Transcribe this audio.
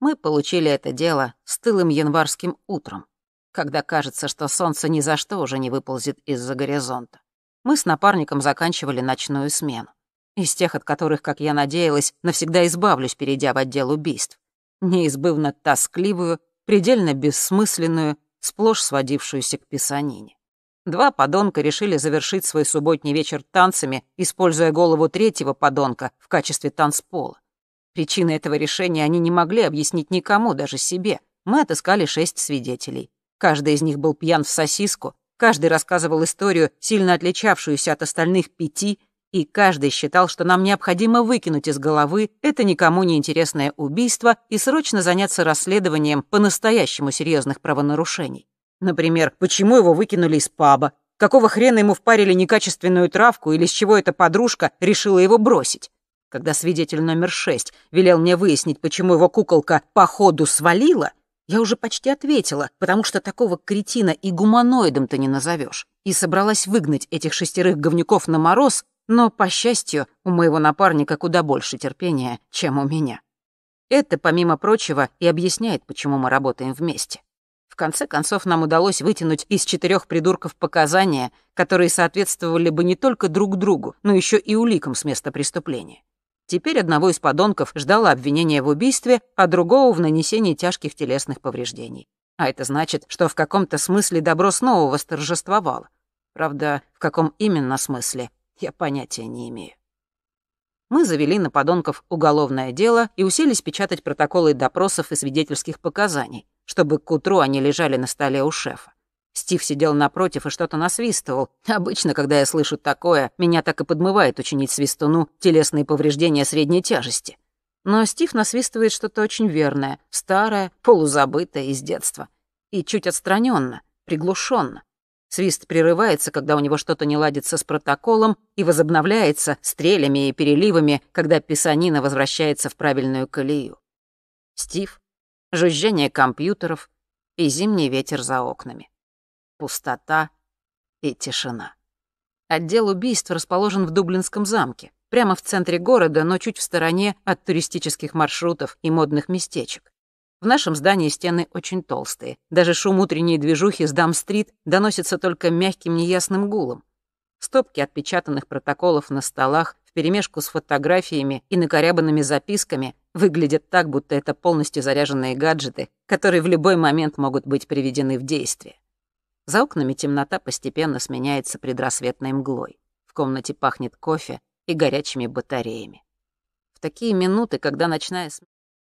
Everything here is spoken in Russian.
Мы получили это дело с тылым январским утром, когда кажется, что солнце ни за что уже не выползет из-за горизонта. Мы с напарником заканчивали ночную смену. Из тех, от которых, как я надеялась, навсегда избавлюсь, перейдя в отдел убийств. Неизбывно тоскливую, предельно бессмысленную, сплошь сводившуюся к писанине. Два подонка решили завершить свой субботний вечер танцами, используя голову третьего подонка в качестве танцпола. Причины этого решения они не могли объяснить никому, даже себе. Мы отыскали шесть свидетелей. Каждый из них был пьян в сосиску, каждый рассказывал историю, сильно отличавшуюся от остальных пяти, и каждый считал, что нам необходимо выкинуть из головы это никому не интересное убийство и срочно заняться расследованием по-настоящему серьезных правонарушений. Например, почему его выкинули из паба, какого хрена ему впарили некачественную травку или с чего эта подружка решила его бросить. Когда свидетель номер шесть велел мне выяснить, почему его куколка по ходу свалила, я уже почти ответила, потому что такого кретина и гуманоидом-то не назовешь. И собралась выгнать этих шестерых говнюков на мороз, но, по счастью, у моего напарника куда больше терпения, чем у меня. Это, помимо прочего, и объясняет, почему мы работаем вместе. В конце концов, нам удалось вытянуть из четырех придурков показания, которые соответствовали бы не только друг другу, но еще и уликам с места преступления. Теперь одного из подонков ждало обвинение в убийстве, а другого в нанесении тяжких телесных повреждений. А это значит, что в каком-то смысле добро снова восторжествовало. Правда, в каком именно смысле, я понятия не имею. Мы завели на подонков уголовное дело и уселись печатать протоколы допросов и свидетельских показаний, чтобы к утру они лежали на столе у шефа. Стив сидел напротив и что-то насвистывал. Обычно, когда я слышу такое, меня так и подмывает учинить свистуну телесные повреждения средней тяжести. Но Стив насвистывает что-то очень верное, старое, полузабытое из детства. И чуть отстраненно, приглушенно. Свист прерывается, когда у него что-то не ладится с протоколом, и возобновляется стрелями и переливами, когда писанина возвращается в правильную колею. Стив, жужжание компьютеров и зимний ветер за окнами пустота и тишина. Отдел убийств расположен в Дублинском замке, прямо в центре города, но чуть в стороне от туристических маршрутов и модных местечек. В нашем здании стены очень толстые. Даже шум утренней движухи с Дам-стрит доносится только мягким неясным гулом. Стопки отпечатанных протоколов на столах вперемешку с фотографиями и накорябанными записками выглядят так, будто это полностью заряженные гаджеты, которые в любой момент могут быть приведены в действие. За окнами темнота постепенно сменяется предрассветной мглой. В комнате пахнет кофе и горячими батареями. В такие минуты, когда ночная смена